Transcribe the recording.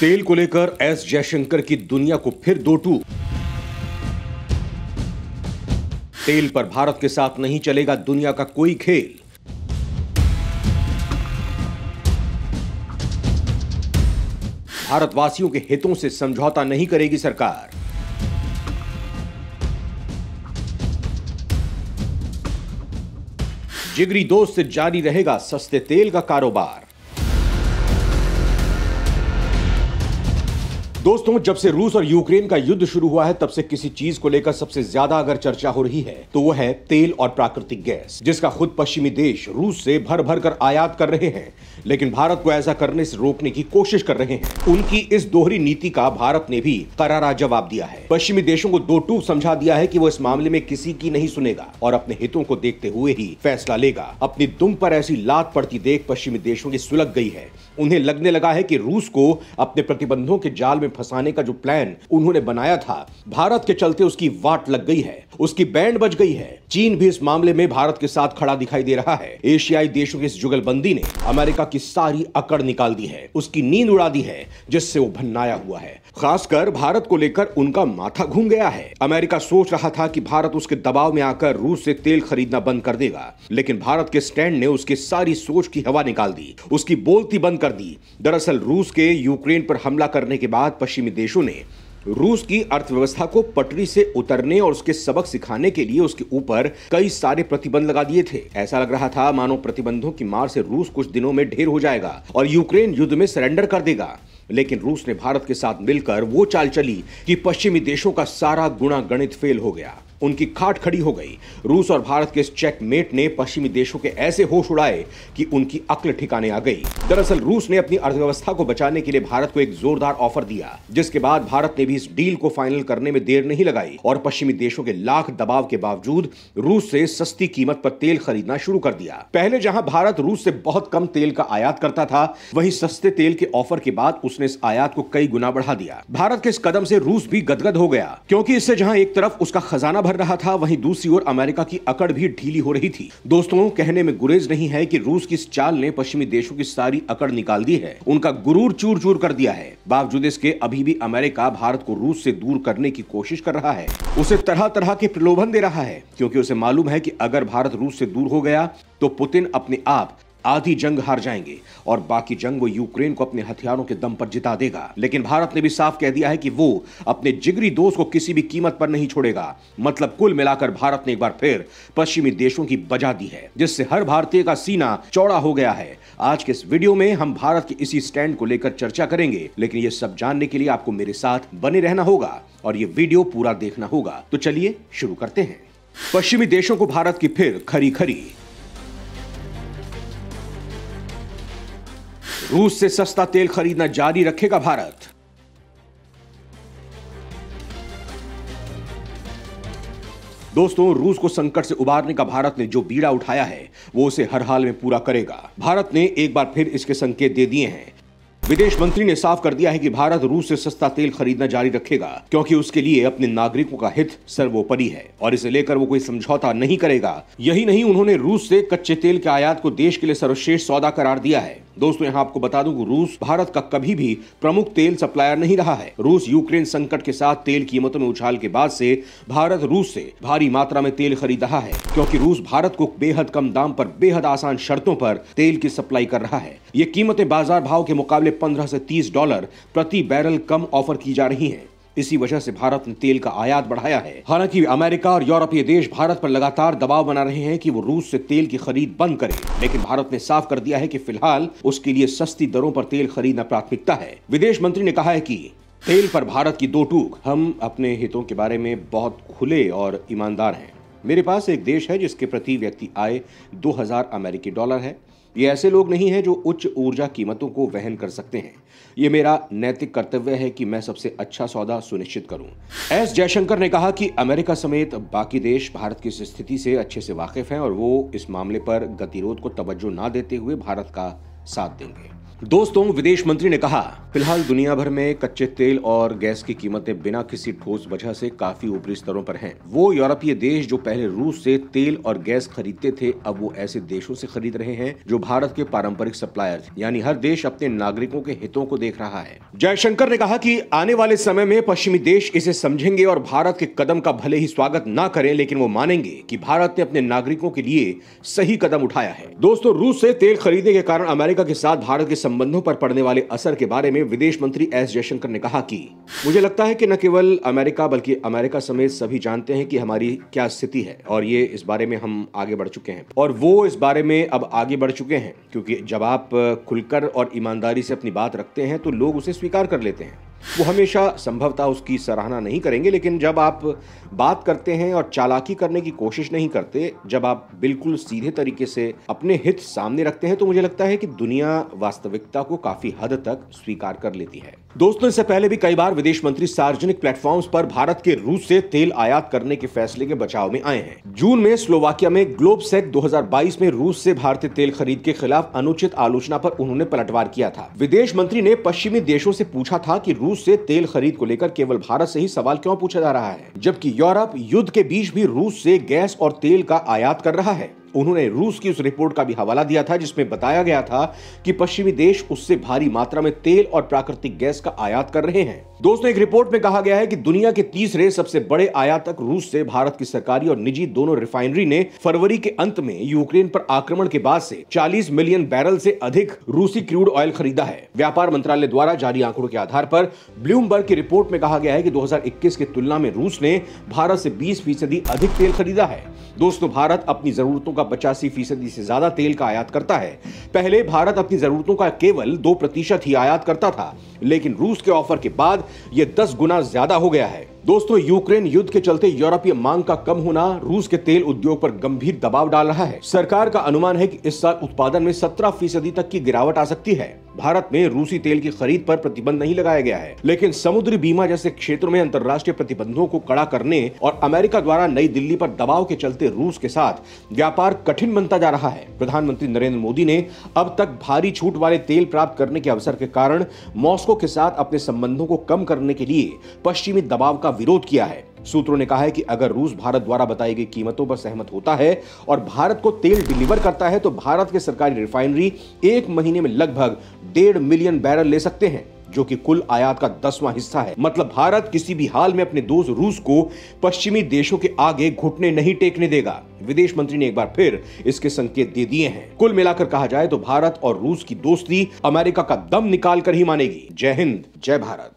तेल को लेकर एस जयशंकर की दुनिया को फिर दो टू तेल पर भारत के साथ नहीं चलेगा दुनिया का कोई खेल भारतवासियों के हितों से समझौता नहीं करेगी सरकार जिगरी दोस्त से जारी रहेगा सस्ते तेल का कारोबार दोस्तों जब से रूस और यूक्रेन का युद्ध शुरू हुआ है तब से किसी चीज को लेकर सबसे ज्यादा अगर चर्चा हो रही है तो वो है तेल और प्राकृतिक गैस जिसका खुद पश्चिमी देश रूस से भर भर कर आयात कर रहे हैं लेकिन भारत को ऐसा करने से रोकने की कोशिश कर रहे हैं उनकी इस दोहरी नीति का भारत ने भी करारा जवाब दिया है पश्चिमी देशों को दो टूक समझा दिया है की वो इस मामले में किसी की नहीं सुनेगा और अपने हितों को देखते हुए ही फैसला लेगा अपनी दुम पर ऐसी लात पड़ती देख पश्चिमी देशों की सुलग गई है उन्हें लगने लगा है की रूस को अपने प्रतिबंधों के जाल में फंसाने का जो प्लान उन्होंने बनाया था भारत के चलते उसकी वाट लग गई है उसकी बैंड बज गई है चीन भी इस मामले में भारत के साथ खड़ा दिखाई दे रहा है एशियाई देशों की इस जुगलबंदी ने अमेरिका की सारी अकड़ निकाल दी है उसकी नींद उड़ा दी है जिससे वो भन्नाया हुआ है खासकर भारत को लेकर उनका माथा घूम गया है अमेरिका सोच रहा था कि भारत उसके दबाव में आकर रूस से तेल खरीदना बंद कर देगा लेकिन भारत के स्टैंड ने उसकी सारी सोच की हवा निकाल दी उसकी बोलती बंद कर दी दरअसल रूस के यूक्रेन पर हमला करने के बाद पश्चिमी देशों ने रूस की अर्थव्यवस्था को पटरी से उतरने और उसके सबक सिखाने के लिए उसके ऊपर कई सारे प्रतिबंध लगा दिए थे ऐसा लग रहा था मानो प्रतिबंधों की मार से रूस कुछ दिनों में ढेर हो जाएगा और यूक्रेन युद्ध में सरेंडर कर देगा लेकिन रूस ने भारत के साथ मिलकर वो चाल चली कि पश्चिमी देशों का सारा गुणा गणित फेल हो गया उनकी खाट खड़ी हो गई रूस और भारत के इस चेकमेट ने पश्चिमी देशों के ऐसे होश उड़ाए कि उनकी अक्ल ठिकाने आ गई दरअसल रूस ने अपनी अर्थव्यवस्था को बचाने के लिए भारत को एक जोरदार ऑफर दिया जिसके बाद भारत ने भी इस डील को फाइनल करने में देर नहीं लगाई और पश्चिमी देशों के लाख दबाव के बावजूद रूस से सस्ती कीमत पर तेल खरीदना शुरू कर दिया पहले जहां भारत रूस से बहुत कम तेल का आयात करता था वही सस्ते तेल के ऑफर के बाद उसने इस आयात को कई गुना बढ़ा दिया भारत के इस कदम से रूस भी गदगद हो गया क्योंकि इससे जहां एक तरफ उसका खजाना भर रहा था वहीं दूसरी ओर अमेरिका की अकड़ भी ढीली हो रही थी दोस्तों कहने में गुरेज नहीं है कि रूस की इस चाल ने पश्चिमी देशों की सारी अकड़ निकाल दी है उनका गुरूर चूर चूर कर दिया है बावजूद इसके अभी भी अमेरिका भारत को रूस से दूर करने की कोशिश कर रहा है उसे तरह तरह के प्रलोभन दे रहा है क्योंकि उसे मालूम है कि अगर भारत रूस से दूर हो गया तो पुतिन अपने आप आधी जंग हार जाएंगे और बाकी जंग वो यूक्रेन को अपने हथियारों के दम पर जिता देगा लेकिन भारत ने भी साफ कह दिया है कि वो अपने जिगरी दोस्त को किसी भी कीमत पर नहीं छोड़ेगा मतलब कुल मिलाकर भारत ने एक बार फिर पश्चिमी देशों की बजा दी है जिससे हर भारतीय का सीना चौड़ा हो गया है आज के इस वीडियो में हम भारत के इसी स्टैंड को लेकर चर्चा करेंगे लेकिन ये सब जानने के लिए आपको मेरे साथ बने रहना होगा और ये वीडियो पूरा देखना होगा तो चलिए शुरू करते हैं पश्चिमी देशों को भारत की फिर खरी खरी रूस से सस्ता तेल खरीदना जारी रखेगा भारत दोस्तों रूस को संकट से उबारने का भारत ने जो बीड़ा उठाया है वो उसे हर हाल में पूरा करेगा भारत ने एक बार फिर इसके संकेत दे दिए हैं विदेश मंत्री ने साफ कर दिया है कि भारत रूस से सस्ता तेल खरीदना जारी रखेगा क्योंकि उसके लिए अपने नागरिकों का हित सर्वोपरि है और इसे लेकर वो कोई समझौता नहीं करेगा यही नहीं उन्होंने रूस से कच्चे तेल के आयात को देश के लिए सर्वश्रेष्ठ सौदा करार दिया है दोस्तों यहाँ आपको बता दूं कि रूस भारत का कभी भी प्रमुख तेल सप्लायर नहीं रहा है रूस यूक्रेन संकट के साथ तेल कीमतों में उछाल के बाद से भारत रूस से भारी मात्रा में तेल खरीद रहा है क्योंकि रूस भारत को बेहद कम दाम पर बेहद आसान शर्तों पर तेल की सप्लाई कर रहा है ये कीमतें बाजार भाव के मुकाबले पंद्रह से तीस डॉलर प्रति बैरल कम ऑफर की जा रही है इसी वजह से भारत ने तेल का आयात बढ़ाया है हालांकि अमेरिका और यूरोपीय देश भारत पर लगातार दबाव बना रहे हैं कि वो रूस से तेल की खरीद बंद करे लेकिन भारत ने साफ कर दिया है कि फिलहाल उसके लिए सस्ती दरों पर तेल खरीदना प्राथमिकता है विदेश मंत्री ने कहा है की तेल पर भारत की दो टूक हम अपने हितों के बारे में बहुत खुले और ईमानदार हैं मेरे पास एक देश है जिसके प्रति व्यक्ति आय 2000 अमेरिकी डॉलर है ये ऐसे लोग नहीं हैं जो उच्च ऊर्जा कीमतों को वहन कर सकते हैं ये मेरा नैतिक कर्तव्य है कि मैं सबसे अच्छा सौदा सुनिश्चित करूं। एस जयशंकर ने कहा कि अमेरिका समेत बाकी देश भारत की स्थिति से अच्छे से वाकिफ हैं और वो इस मामले पर गतिरोध को तवज्जो ना देते हुए भारत का साथ देंगे दोस्तों विदेश मंत्री ने कहा फिलहाल दुनिया भर में कच्चे तेल और गैस की कीमतें बिना किसी ठोस वजह से काफी ऊपरी स्तरों पर हैं। वो यूरोपीय देश जो पहले रूस से तेल और गैस खरीदते थे अब वो ऐसे देशों से खरीद रहे हैं जो भारत के पारंपरिक सप्लायर यानी हर देश अपने नागरिकों के हितों को देख रहा है जयशंकर ने कहा की आने वाले समय में पश्चिमी देश इसे समझेंगे और भारत के कदम का भले ही स्वागत न करें लेकिन वो मानेंगे की भारत ने अपने नागरिकों के लिए सही कदम उठाया है दोस्तों रूस ऐसी तेल खरीदने के कारण अमेरिका के साथ भारत के संबंधों पर पड़ने वाले असर के बारे में विदेश मंत्री एस जयशंकर ने कहा कि मुझे लगता है कि न केवल अमेरिका बल्कि अमेरिका समेत सभी जानते हैं कि हमारी क्या स्थिति है और ये इस बारे में हम आगे बढ़ चुके हैं और वो इस बारे में अब आगे बढ़ चुके हैं क्योंकि जब आप खुलकर और ईमानदारी से अपनी बात रखते हैं तो लोग उसे स्वीकार कर लेते हैं वो हमेशा संभवतः उसकी सराहना नहीं करेंगे लेकिन जब आप बात करते हैं और चालाकी करने की कोशिश नहीं करते जब आप बिल्कुल सीधे तरीके से अपने हित सामने रखते हैं तो मुझे लगता है कि दुनिया वास्तविकता को काफ़ी हद तक स्वीकार कर लेती है दोस्तों इससे पहले भी कई बार विदेश मंत्री सार्वजनिक प्लेटफॉर्म्स पर भारत के रूस से तेल आयात करने के फैसले के बचाव में आए हैं जून में स्लोवाकिया में ग्लोब सेक 2022 में रूस से भारतीय तेल खरीद के खिलाफ अनुचित आलोचना पर उन्होंने पलटवार किया था विदेश मंत्री ने पश्चिमी देशों से पूछा था कि रूस से तेल खरीद को लेकर केवल भारत से ही सवाल क्यों पूछा जा रहा है जबकि यूरोप युद्ध के बीच भी रूस से गैस और तेल का आयात कर रहा है उन्होंने रूस की उस रिपोर्ट का भी हवाला दिया था जिसमें बताया गया था कि पश्चिमी देश उससे भारी मात्रा में तेल और प्राकृतिक गैस का आयात कर रहे हैं दोस्तों एक रिपोर्ट में कहा गया है कि दुनिया के तीसरे सबसे बड़े आयातक रूस से भारत की सरकारी और निजी दोनों रिफाइनरी ने फरवरी के अंत में यूक्रेन पर आक्रमण के बाद से 40 मिलियन बैरल से अधिक रूसी क्रूड ऑयल खरीदा है व्यापार मंत्रालय द्वारा जारी आंकड़ों के आधार पर ब्लूमबर्ग की रिपोर्ट में कहा गया है की दो की तुलना में रूस ने भारत से बीस फीसदी अधिक तेल खरीदा है दोस्तों भारत अपनी जरूरतों का पचासी फीसदी से ज्यादा तेल का आयात करता है पहले भारत अपनी जरूरतों का केवल दो प्रतिशत ही आयात करता था लेकिन रूस के ऑफर के बाद ये दस गुना ज्यादा हो गया है दोस्तों यूक्रेन युद्ध के चलते यूरोपीय मांग का कम होना रूस के तेल उद्योग पर गंभीर दबाव डाल रहा है सरकार का अनुमान है कि इस साल उत्पादन में 17 फीसदी तक की गिरावट आ सकती है भारत में रूसी तेल की खरीद पर प्रतिबंध नहीं लगाया गया है लेकिन समुद्री बीमा जैसे क्षेत्रों में अंतर्राष्ट्रीय प्रतिबंधों को कड़ा करने और अमेरिका द्वारा नई दिल्ली पर दबाव के चलते रूस के साथ व्यापार कठिन बनता जा रहा है प्रधानमंत्री नरेंद्र मोदी ने अब तक भारी छूट वाले तेल प्राप्त करने के अवसर के कारण मॉस्को के साथ अपने संबंधों को कम करने के लिए पश्चिमी दबाव का विरोध किया है सूत्रों ने कहा है कि अगर रूस भारत द्वारा बताई गई कीमतों पर सहमत होता है और भारत को तेल डिलीवर करता है तो भारत के सरकारी रिफाइनरी एक महीने में लगभग डेढ़ मिलियन बैरल ले सकते हैं जो कि कुल आयात का दसवां हिस्सा है मतलब भारत किसी भी हाल में अपने दोस्त रूस को पश्चिमी देशों के आगे घुटने नहीं टेकने देगा विदेश मंत्री ने एक बार फिर इसके संकेत दे दिए हैं कुल मिलाकर कहा जाए तो भारत और रूस की दोस्ती अमेरिका का दम निकाल कर ही मानेगी जय हिंद जय भारत